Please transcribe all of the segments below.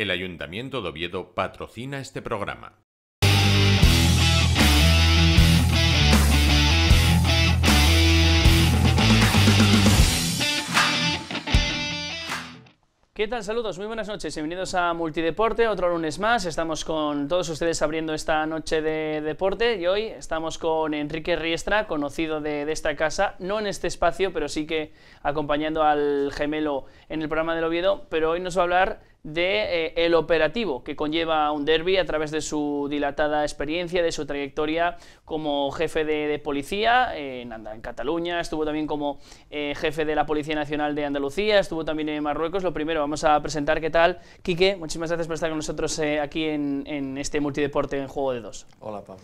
El Ayuntamiento de Oviedo patrocina este programa. ¿Qué tal? Saludos, muy buenas noches, bienvenidos a Multideporte, otro lunes más, estamos con todos ustedes abriendo esta noche de deporte y hoy estamos con Enrique Riestra, conocido de, esta casa, no en este espacio, pero sí que acompañando al gemelo en el programa del Oviedo, pero hoy nos va a hablar de, eh, el operativo que conlleva un derby a través de su dilatada experiencia, de su trayectoria como jefe de, policía eh, en, en, Cataluña, estuvo también como eh, jefe de la Policía Nacional de Andalucía, estuvo también en Marruecos. Lo primero, vamos a presentar qué tal. Quique, muchísimas gracias por estar con nosotros aquí en, este multideporte en Juego de Dos. Hola, Pablo.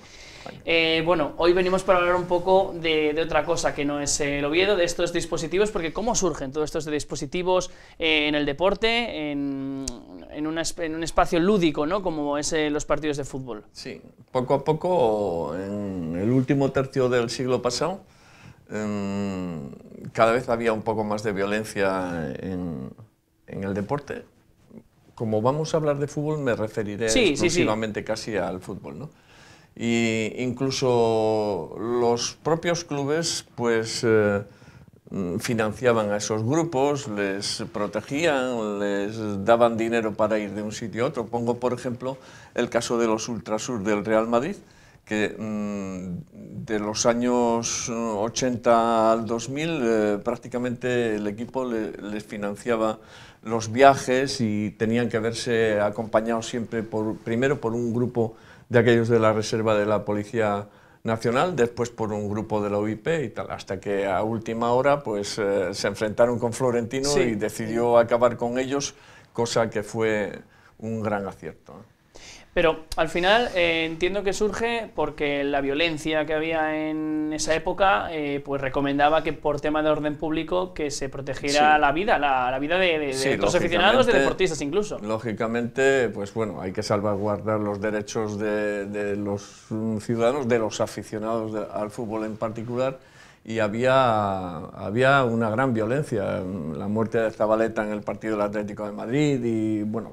bueno, hoy venimos para hablar un poco de, de otra cosa que no es el Oviedo, de estos dispositivos, porque cómo surgen todos estos dispositivos en el deporte, en en, en, un espacio lúdico, ¿no? Como es eh, los partidos de fútbol. Sí, poco a poco, en el último tercio del siglo pasado, em, cada vez había un poco más de violencia en, en el deporte. Como vamos a hablar de fútbol, me referiré exclusivamente casi al fútbol, ¿no? Y incluso los propios clubes, pues... Eh, Mm, financiaban a esos grupos, les protegían, les daban dinero para ir de un sitio a otro. Pongo, por ejemplo, el caso de los Ultrasur del Real Madrid, que mm, de los años 80 mm, al 2000 eh, prácticamente el equipo les financiaba los viajes y tenían que verse acompañados siempre por, primero por un grupo de aquellos de la reserva de la policía nacional, después por un grupo de la UIP y tal, hasta que a última hora pues eh, se enfrentaron con Florentino y decidió acabar con ellos, cosa que fue un gran acierto. Pero al final eh, entiendo que surge porque la violencia que había en esa época eh, pues recomendaba que por tema de orden público que se protegiera la vida, la, vida de, los aficionados, de deportistas incluso. Lógicamente, pues bueno, hay que salvaguardar los derechos de, los mm, ciudadanos, de los aficionados al fútbol en particular y había, había una gran violencia, mm, la muerte de Zabaleta en el partido del Atlético de Madrid y bueno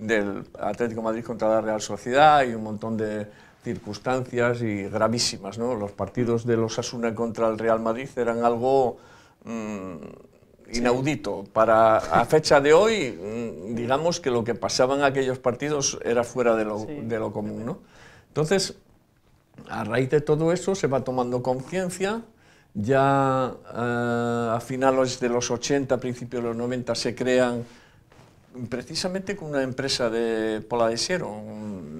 del Atlético Madrid contra la Real Sociedad y un montón de circunstancias y gravísimas. ¿no? Los partidos de los Asuna contra el Real Madrid eran algo mm, inaudito. Para a fecha de hoy, mm, digamos que lo que pasaba en aquellos partidos era fuera de lo, común. ¿no? Entonces, a raíz de todo eso se va tomando conciencia. Ya eh, a finales de los 80, principios de los 90 se crean precisamente con una empresa de Pola de Siero,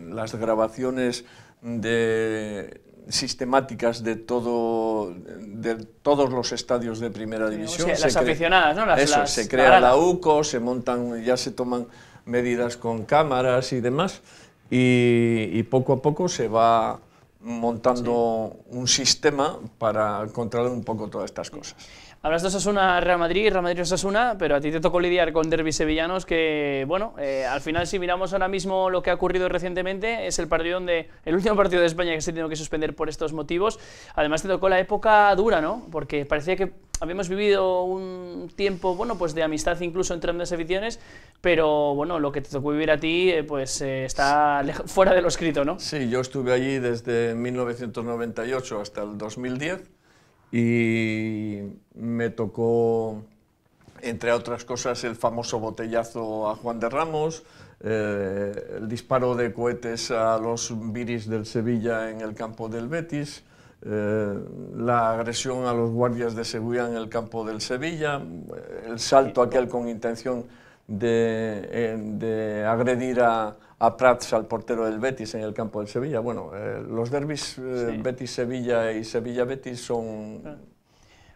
las grabaciones de sistemáticas de todo de todos los estadios de primera división. las aficionadas, ¿no? eso, se crea la UCO, se montan, ya se toman medidas con cámaras y demás, y, poco a poco se va montando un sistema para controlar un poco todas estas cosas. Hablas de Osasuna, Real Madrid, Real Madrid, Osasuna, pero a ti te tocó lidiar con derbis sevillanos que, bueno, eh, al final si miramos ahora mismo lo que ha ocurrido recientemente, es el partido donde, el último partido de España que se tiene que suspender por estos motivos. Además te tocó la época dura, ¿no? Porque parecía que habíamos vivido un tiempo, bueno, pues de amistad incluso entre ambas aficiones, pero bueno, lo que te tocó vivir a ti, eh, pues eh, está fuera de lo escrito, ¿no? Sí, yo estuve allí desde 1998 hasta el 2010 y me tocó, entre otras cosas, el famoso botellazo a Juan de Ramos, eh, el disparo de cohetes a los viris del Sevilla en el campo del Betis, eh, la agresión a los guardias de seguridad en el campo del Sevilla, el salto aquel con intención de, eh, de agredir a, a, Prats, al portero del Betis, en el campo del Sevilla. Bueno, eh, los derbis eh, Betis-Sevilla y Sevilla-Betis son...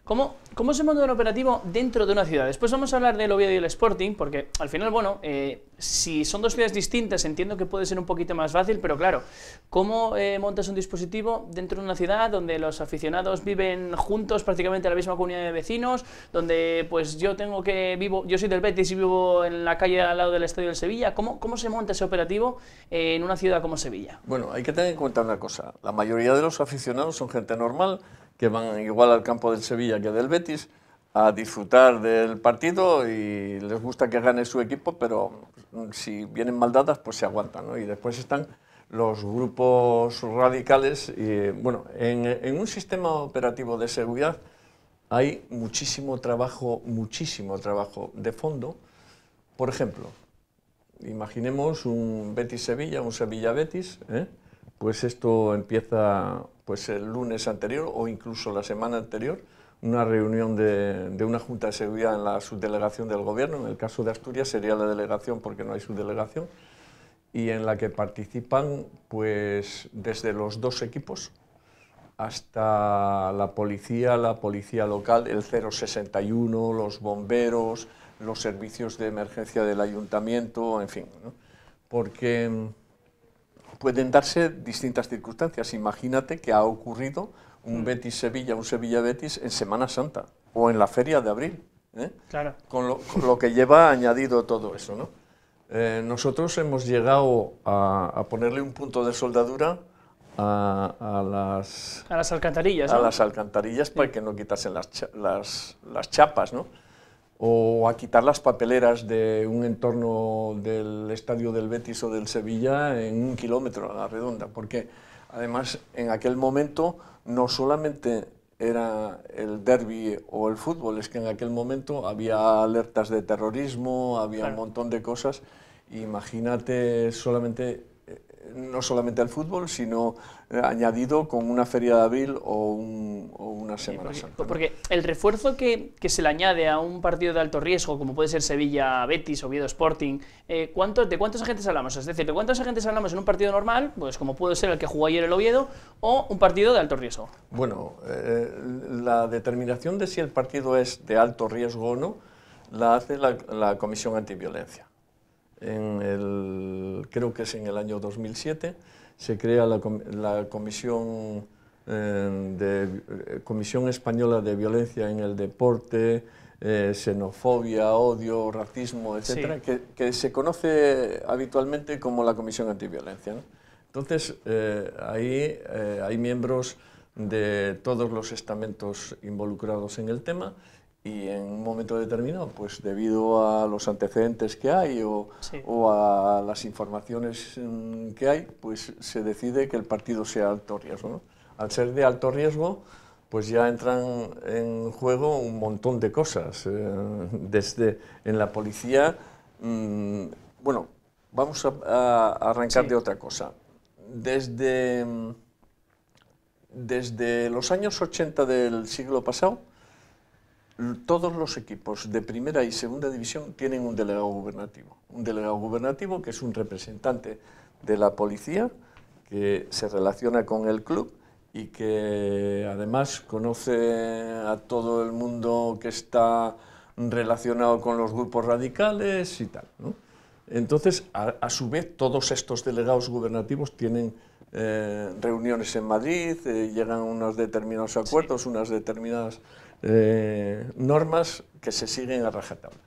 ¿Cómo, ¿Cómo monta un operativo dentro de una ciudad? Después vamos a hablar del Oviedo y el Sporting, porque al final, bueno, eh, si son dos ciudades distintas, entiendo que puede ser un poquito más fácil, pero claro, ¿cómo eh, montas un dispositivo dentro de una ciudad donde los aficionados viven juntos prácticamente la misma comunidad de vecinos, donde pues yo tengo que vivo, yo soy del Betis y vivo en la calle al lado del Estadio de Sevilla, ¿cómo, cómo se monta ese operativo eh, en una ciudad como Sevilla? Bueno, hay que tener en cuenta una cosa, la mayoría de los aficionados son gente normal, van igual al campo del Sevilla que del Betis a disfrutar del partido y les gusta que gane su equipo, pero mm, si vienen maldadas, pues se aguantan. Y después están los grupos radicales. Y, bueno, en, un sistema operativo de seguridad hay muchísimo trabajo, muchísimo trabajo de fondo. Por ejemplo, imaginemos un Betis-Sevilla, un Sevilla-Betis. ¿eh? pues esto empieza pues el lunes anterior o incluso la semana anterior, una reunión de, una Junta de Seguridad en la subdelegación del Gobierno, en el caso de Asturias sería la delegación porque no hay subdelegación, y en la que participan pues desde los dos equipos hasta la policía, la policía local, el 061, los bomberos, los servicios de emergencia del ayuntamiento, en fin, ¿no? porque pueden darse distintas circunstancias. Imagínate que ha ocurrido un mm. Betis-Sevilla, un Sevilla-Betis en Semana Santa o en la feria de abril. ¿eh? Con lo, que lleva añadido todo eso. Eh, nosotros hemos llegado a, ponerle un punto de soldadura a, las, alcantarillas. A las alcantarillas para que no quitasen las, las chapas. ¿no? o a quitar las papeleras de un entorno del estadio del Betis o del Sevilla en un kilómetro a la redonda, porque además en aquel momento no solamente era el derby o el fútbol, es que en aquel momento había alertas de terrorismo, había un montón de cosas. Imagínate solamente no solamente al fútbol, sino eh, añadido con una feria de abril o, una semana pues porque, el refuerzo que, se le añade a un partido de alto riesgo, como puede ser Sevilla, Betis, Oviedo Sporting, eh, ¿de cuántos agentes hablamos? Es decir, ¿de cuántos agentes hablamos en un partido normal? Pues como puede ser el que jugó ayer el Oviedo, o un partido de alto riesgo. Bueno, eh, la determinación de si el partido es de alto riesgo o no, la hace la, la Comisión Antiviolencia creo que es en el año 2007, se crea la, eh, eh, comisión, Española de Violencia en el Deporte, eh, xenofobia, odio, racismo, etc., que, se conoce habitualmente como la Comisión Antiviolencia. Entonces, ahí hay miembros de todos los estamentos involucrados en el tema y en un momento determinado, pues debido a los antecedentes que hay o, a las informaciones mm, que hay, pues se decide que el partido sea alto riesgo. Al ser de alto riesgo, pues ya entran en juego un montón de cosas. Eh, desde en la policía, mm, bueno, vamos a, arrancar de otra cosa. Desde, mm, desde los años 80 del siglo pasado, todos los equipos de primera y segunda división tienen un delegado gubernativo. Un delegado gubernativo que es un representante de la policía que se relaciona con el club y que además conoce a todo el mundo que está relacionado con los grupos radicales y tal. Entonces, a, su vez, todos estos delegados gubernativos tienen eh, reuniones en Madrid, eh, llegan a unos determinados acuerdos, unas determinadas eh, normas que se siguen a rajatabla.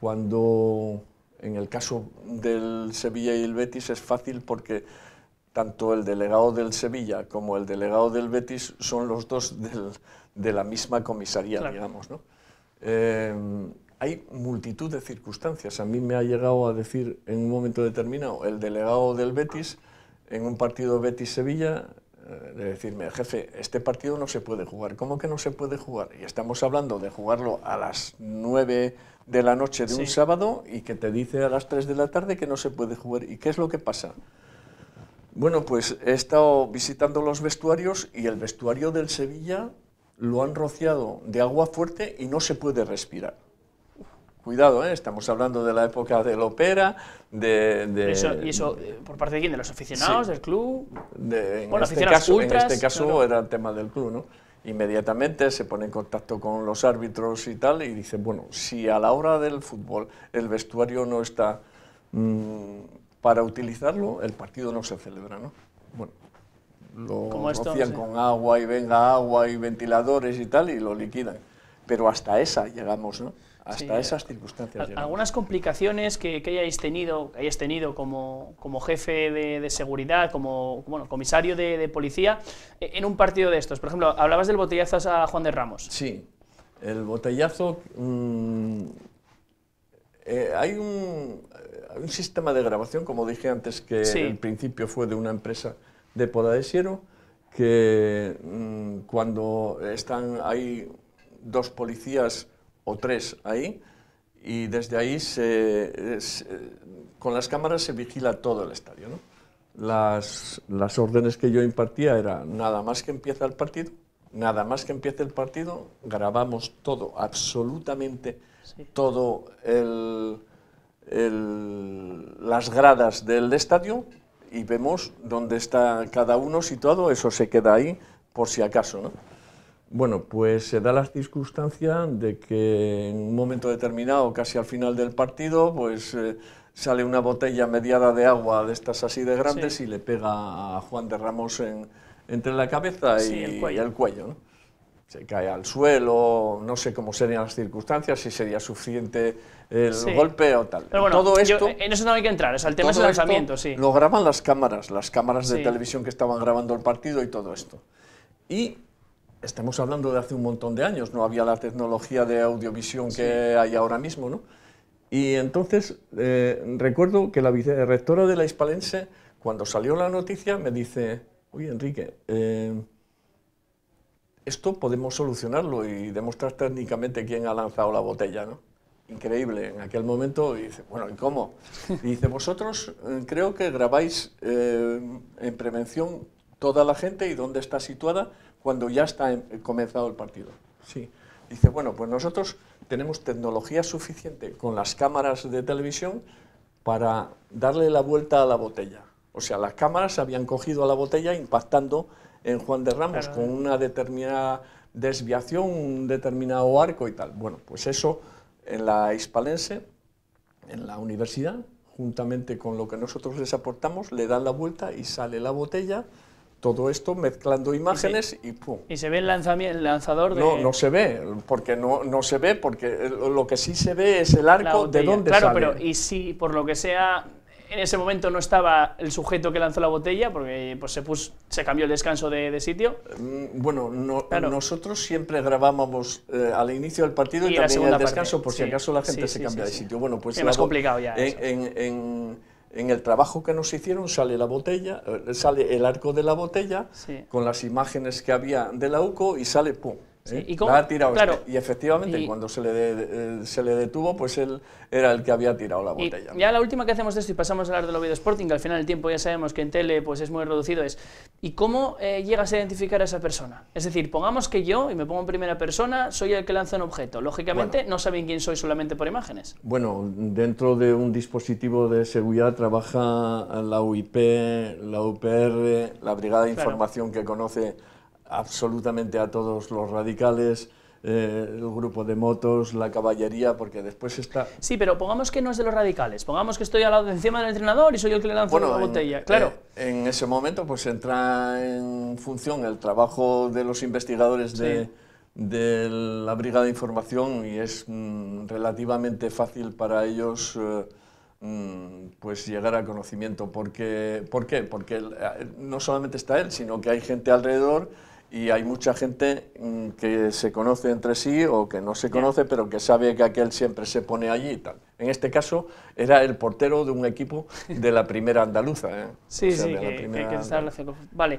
Cuando en el caso del Sevilla y el Betis es fácil porque tanto el delegado del Sevilla como el delegado del Betis son los dos de la misma comisaría, digamos. ¿no? Eh, hay multitud de circunstancias. A mí me ha llegado a decir en un momento determinado el delegado del Betis, en un partido Betis-Sevilla, eh, de decirme, jefe, este partido no se puede jugar. ¿Cómo que no se puede jugar? Y estamos hablando de jugarlo a las 9 de la noche de un sábado y que te dice a las 3 de la tarde que no se puede jugar. ¿Y qué es lo que pasa? Bueno, pues he estado visitando los vestuarios y el vestuario del Sevilla lo han rociado de agua fuerte y no se puede respirar. Cuidado, ¿eh? estamos hablando de la época del ópera, de... eso, ¿Y eso eh, por parte de quién? ¿De los aficionados, del club? De, en, este caso, en, este caso, era el tema del club, ¿no? Inmediatamente se pone en contacto con los árbitros y tal, y dice, bueno, si a la hora del fútbol el vestuario no está mm, para utilizarlo, el partido no se celebra, ¿no? Bueno, lo rocian con agua y venga agua y ventiladores y tal, y lo liquidan. Pero hasta esa llegamos, ¿no? hasta esas circunstancias. ¿Algunas complicaciones que, que, hayáis tenido, hayáis tenido como, como jefe de, seguridad, como bueno, comisario de, policía, eh, en un partido de estos? Por ejemplo, hablabas del botellazo a Juan de Ramos. Sí, el botellazo... Mm, eh, hay, un, un, sistema de grabación, como dije antes, que el principio fue de una empresa de Podadesiero, que mm, cuando están, hay dos policías o tres ahí y desde ahí eh, con las cámaras se vigila todo el estadio. ¿no? Las, órdenes que yo impartía era nada más que empieza el partido, nada más que empiece el partido, grabamos todo, absolutamente todo las gradas del estadio y vemos dónde está cada uno todo eso se queda ahí por si acaso. ¿no? Bueno, pues se da la circunstancia de que en un momento determinado, casi al final del partido, pues eh, sale una botella mediada de agua de estas así de grandes y le pega a Juan de Ramos entre la cabeza y el cuello. Se cae al suelo, no sé cómo serían las circunstancias, si sería suficiente el golpe o tal. Eh, en eso no hay que entrar, Es el tema es lanzamiento, sí. Lo graban las cámaras, las cámaras de televisión que estaban grabando el partido y todo esto. Y estamos hablando de hace un montón de años, no había la tecnología de audiovisión que hay ahora mismo, Y entonces eh, recuerdo que la vicerectora de la Hispalense, cuando salió la noticia, me dice, oye Enrique, eh, esto podemos solucionarlo y demostrar técnicamente quién ha lanzado la botella, ¿no? Increíble, en aquel momento, y dice, bueno, ¿y cómo? Y dice, vosotros eh, creo que grabáis en prevención toda la gente y dónde está situada cuando ya está em, eh, comenzado el partido. Sí. Dice, bueno, pues nosotros tenemos tecnología suficiente con las cámaras de televisión para darle la vuelta a la botella. O sea, las cámaras habían cogido a la botella impactando en Juan de Ramos con una determinada desviación, un determinado arco y tal. Bueno, pues eso en la hispalense, en la universidad, juntamente con lo que nosotros les aportamos, le dan la vuelta y sale la botella todo esto mezclando imágenes y, pum. ¿Y se ve el, el lanzador de...? No, no se ve, porque no, se ve, porque lo que sí se ve es el arco de dónde claro, Claro, pero y si por lo que sea en ese momento no estaba el sujeto que lanzó la botella, porque pues, se, puso, se cambió el descanso de, sitio. Mm, bueno, nosotros siempre grabábamos eh, al inicio del partido y, también el descanso, por si acaso la gente se cambia de sitio. Bueno, pues es más complicado ya en el trabajo que nos hicieron sale la botella, eh, sale el arco de la botella con las imágenes que había de la UCO y sale pum. ¿Eh? ¿y este. Y efectivamente, cuando se le, se le detuvo, pues él era el que había tirado la botella. Y ya la última que hacemos de esto y pasamos a hablar del Oviedo Sporting, que al final el tiempo ya sabemos que en tele pues es muy reducido, es ¿y cómo eh, llegas a identificar a esa persona? Es decir, pongamos que yo, y me pongo en primera persona, soy el que lanza un objeto. Lógicamente no saben quién soy solamente por imágenes. Bueno, dentro de un dispositivo de seguridad trabaja la UIP, la UPR, la Brigada de Información que conoce absolutamente a todos los radicales, eh, el grupo de motos, la caballería, porque después está... Sí, pero pongamos que no es de los radicales, pongamos que estoy al lado de encima del entrenador y soy el que le lanzo la botella, claro. Eh, en ese momento pues entra en función el trabajo de los investigadores de, la Brigada de Información y es mm, relativamente fácil para ellos... Eh, mm, pues llegar a conocimiento. Porque, ¿Por qué? Porque no solamente está él, sino que hay gente alrededor y hay mucha gente mm, que se conoce entre sí o que no se conoce, pero que sabe que aquel siempre se pone allí y tal. En este caso era el portero de un equipo de la primera andaluza. ¿eh? Sí, sí, Vale.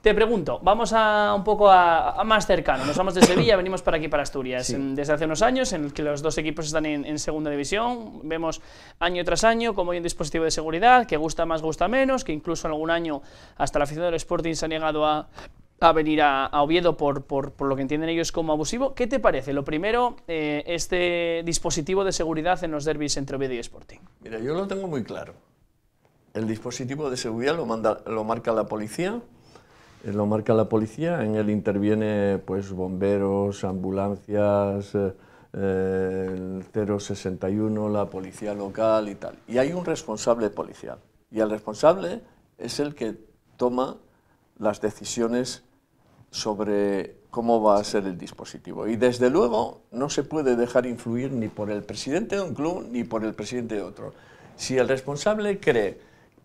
Te pregunto, vamos a un poco a, más cercano. Nos vamos de Sevilla, venimos para aquí, para Asturias. Desde hace unos años, en el que los dos equipos están en, en, segunda división, vemos año tras año cómo hay un dispositivo de seguridad que gusta más, gusta menos, que incluso en algún año hasta la afición del Sporting se ha negado a a venir a, Oviedo por, lo que entienden ellos como abusivo. ¿Qué te parece? Lo primero, eh, este dispositivo de seguridad en los derbis entre Oviedo y Sporting. Mira, yo lo tengo muy claro. El dispositivo de seguridad lo, manda, lo marca la policía, eh, lo marca la policía, en él interviene pues bomberos, ambulancias, eh, el 061, la policía local y tal. Y hay un responsable policial. Y el responsable es el que toma las decisiones sobre cómo va a ser el dispositivo. Y desde luego no se puede dejar influir ni por el presidente de un club ni por el presidente de otro. Si el responsable cree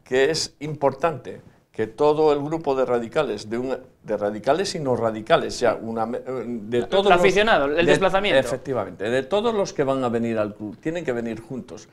que es importante que todo el grupo de radicales, de, un, de radicales y no radicales, ya una, de todos aficionado, el desplazamiento. Efectivamente, de todos los que van a venir al club, tienen que venir juntos.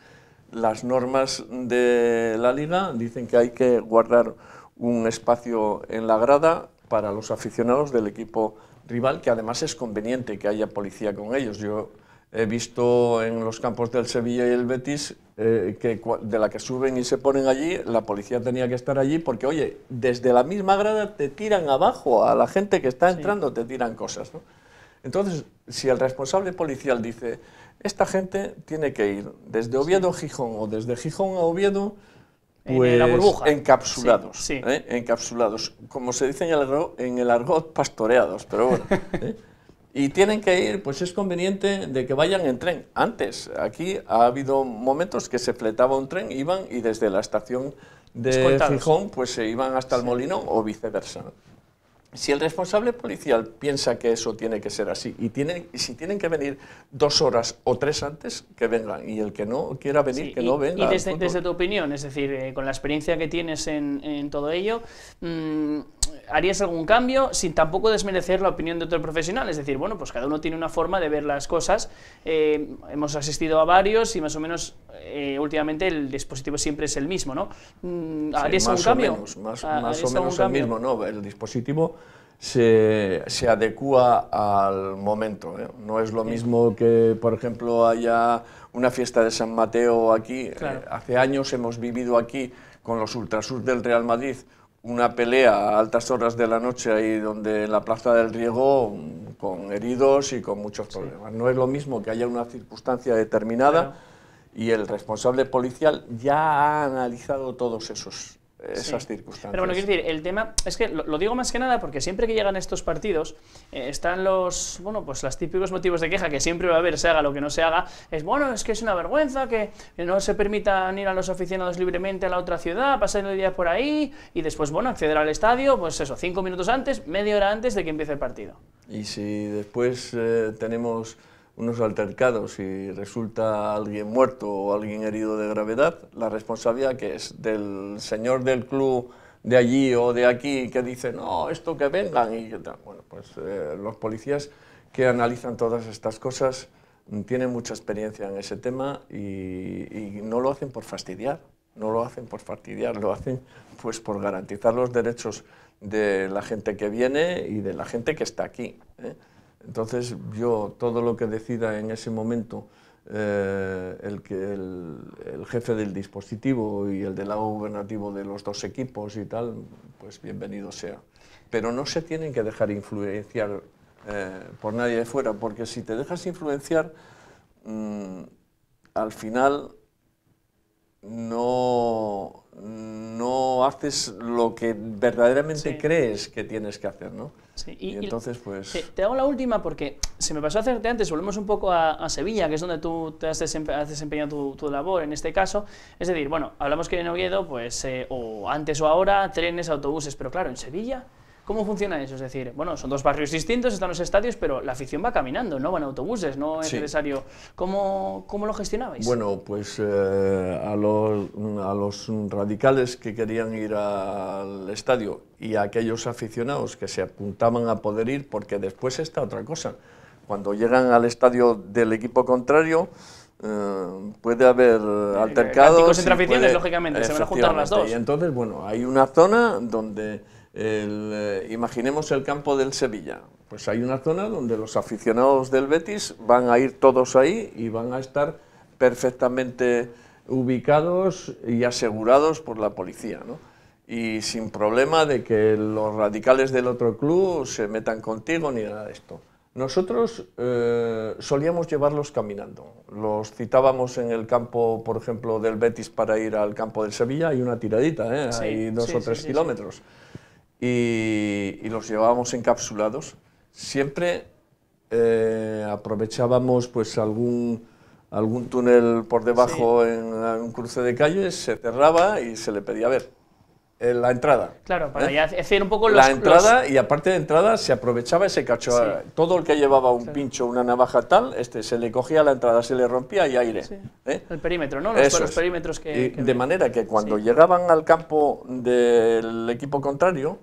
Las normas de la liga dicen que hay que guardar un espacio en la grada para los aficionados del equipo rival, que además es conveniente que haya policía con ellos. Yo he visto en los campos del Sevilla y el Betis eh, que de la que suben y se ponen allí, la policía tenía que estar allí porque, oye, desde la misma grada te tiran abajo a la gente que está entrando, te tiran cosas. Entonces, si el responsable policial dice, esta gente tiene que ir desde Oviedo a Gijón o desde Gijón a Oviedo, pues, Encapsulados. ¿eh? Encapsulados. Como se dice en el, argot, pastoreados, pero bueno. ¿eh? Y tienen que ir, pues es conveniente de que vayan en tren. Antes, aquí ha habido momentos que se fletaba un tren, iban y desde la estación de Fijón, pues se iban hasta el molino o viceversa si el responsable policial piensa que eso tiene que ser así y tienen, si tienen que venir dos horas o tres antes, que vengan. Y el que no quiera venir, que no venga. Y desde, tu opinión, es decir, eh, con la experiencia que tienes en, todo ello, mm, harías algún cambio sin tampoco desmerecer la opinión de otro profesional. Es decir, bueno, pues cada uno tiene una forma de ver las cosas. Eh, hemos asistido a varios y más o menos eh, últimamente el dispositivo siempre es el mismo, ¿no? Mm, ¿Harías algún cambio? más, ah, o menos el mismo, no. El dispositivo se, se adecua al momento. ¿eh? No es lo mismo que, por ejemplo, haya una fiesta de San Mateo aquí. hace años hemos vivido aquí con los ultrasur del Real Madrid una pelea a altas horas de la noche ahí donde en la Plaza del Riego mm, con heridos y con muchos problemas. No es lo mismo que haya una circunstancia determinada y el responsable policial ya ha analizado todos esos esas circunstancias. Pero bueno, quiero decir, el tema es que lo, digo más que nada porque siempre que llegan estos partidos eh, están los, bueno, pues los típicos motivos de queja que siempre va a haber, se haga lo que no se haga, es bueno, es que es una vergüenza que no se permitan ir a los aficionados libremente a la otra ciudad, pasar el día por ahí y después, bueno, acceder al estadio, pues eso, cinco minutos antes, media hora antes de que empiece el partido. Y si después eh, tenemos unos altercados y resulta alguien muerto o alguien herido de gravedad, la responsabilidad que es del señor del club de allí o de aquí que dice, no, esto que vengan y tal. Bueno, pues eh, los policías que analizan todas estas cosas tienen mucha experiencia en ese tema y, no lo hacen por fastidiar, no lo hacen por fastidiar, lo hacen pues por garantizar los derechos de la gente que viene y de la gente que está aquí. ¿eh? Entonces yo todo lo que decida en ese momento eh, el, que el, jefe del dispositivo y el del lado gubernativo de los dos equipos y tal, pues bienvenido sea. Pero no se tienen que dejar influenciar eh, por nadie de fuera, porque si te dejas influenciar, mm, al final no, no haces lo que verdaderamente crees que tienes que hacer, ¿no? y, entonces, pues... Te, hago la última porque se me pasó a hacerte antes, volvemos un poco a, Sevilla, que es donde tú te has, desempeñado tu, labor en este caso. Es decir, bueno, hablamos que en Oviedo, pues, eh, o antes o ahora, trenes, autobuses, pero claro, en Sevilla, ¿cómo funciona eso? Es decir, bueno, son dos barrios distintos, están los estadios, pero la afición va caminando, no van autobuses, no es necesario. ¿Cómo, lo gestionabais? Bueno, pues eh, a, los, a los radicales que querían ir al estadio y a aquellos aficionados que se apuntaban a poder ir, porque después está otra cosa. Cuando llegan al estadio del equipo contrario, eh, puede haber altercados. lógicamente, se van a juntar las dos. Y entonces, bueno, hay una zona donde, eh, imaginemos el campo del Sevilla, pues hay una zona donde los aficionados del Betis van a ir todos ahí y van a estar perfectamente ubicados y asegurados por la policía, y sin problema de que los radicales del otro club se metan contigo ni nada de esto. Nosotros eh, solíamos llevarlos caminando. Los citábamos en el campo, por ejemplo, del Betis para ir al campo del Sevilla, hay una tiradita, ¿eh? hay dos o tres kilómetros. Y, los llevábamos encapsulados. Siempre eh, aprovechábamos pues algún algún túnel por debajo en un cruce de calles, se cerraba y se le pedía ver. Eh, la entrada. Claro, para ya ¿Eh? hacer un poco los... La entrada y aparte de entrada se aprovechaba ese cacho. Eh, todo el que llevaba un pincho, una navaja tal, este, se le cogía la entrada, se le rompía y aire. El perímetro, ¿no? Los, perímetros que... de manera que cuando llegaban al campo del equipo contrario,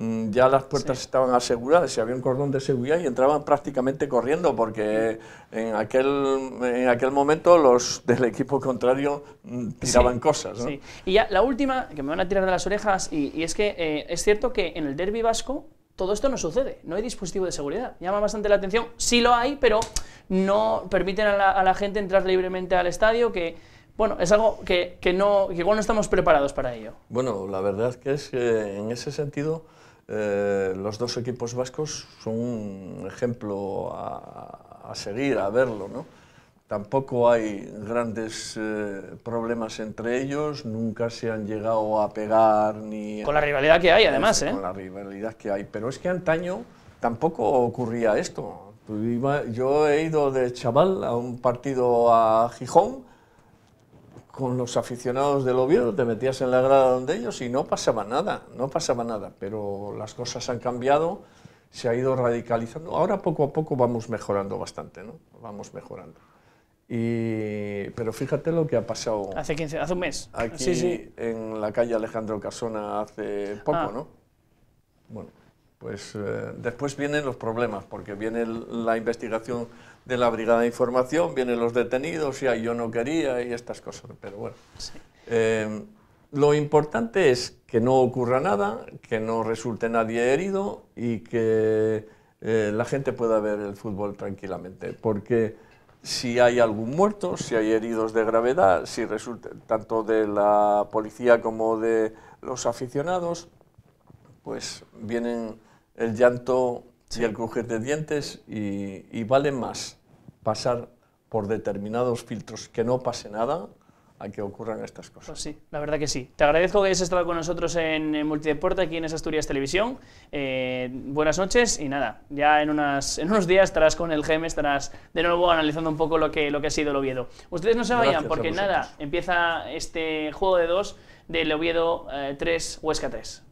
Mm, ya las puertas estaban aseguradas y había un cordón de seguridad y entraban prácticamente corriendo porque en aquel, en aquel momento los del equipo contrario mm, tiraban cosas. Sí. Y ya la última, que me van a tirar de las orejas, y, es que eh, es cierto que en el derby vasco todo esto no sucede, no hay dispositivo de seguridad. Llama bastante la atención, sí lo hay, pero no permiten a la, gente entrar libremente al estadio, que bueno, es algo que, que no, igual no estamos preparados para ello. Bueno, la verdad es que es, en ese sentido eh, los dos equipos vascos son un ejemplo a, seguir, a verlo. ¿no? Tampoco hay grandes eh, problemas entre ellos, nunca se han llegado a pegar ni... Con la rivalidad que hay, además, ¿eh? Con la rivalidad que hay, pero es que antaño tampoco ocurría esto. Yo he ido de chaval a un partido a Gijón, con los aficionados del Oviedo, te metías en la grada donde ellos y no pasaba nada, no pasaba nada, pero las cosas han cambiado, se ha ido radicalizando, ahora poco a poco vamos mejorando bastante, ¿no? Vamos mejorando. Y, pero fíjate lo que ha pasado. Hace 15, hace un mes. sí, sí. en la calle Alejandro Casona hace poco, ah. ¿no? Bueno, pues eh, después vienen los problemas, porque viene la investigación de la Brigada de Información, vienen los detenidos, y yo no quería y estas cosas, pero bueno. Eh, lo importante es que no ocurra nada, que no resulte nadie herido y que eh, la gente pueda ver el fútbol tranquilamente, porque si hay algún muerto, si hay heridos de gravedad, si resulta tanto de la policía como de los aficionados, pues vienen el llanto y el crujir de dientes y, vale más pasar por determinados filtros que no pase nada a que ocurran estas cosas. Pues sí, la verdad que sí. Te agradezco que hayas estado con nosotros en Multideporte, aquí en Asturias Televisión. Eh, buenas noches y nada, ya en, unas, en unos días estarás con el GEM, estarás de nuevo analizando un poco lo que, lo que ha sido el Oviedo. Ustedes no se vayan porque nada, empieza este juego de dos del Oviedo 3, eh, Huesca 3.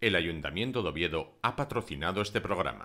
El Ayuntamiento de Oviedo ha patrocinado este programa.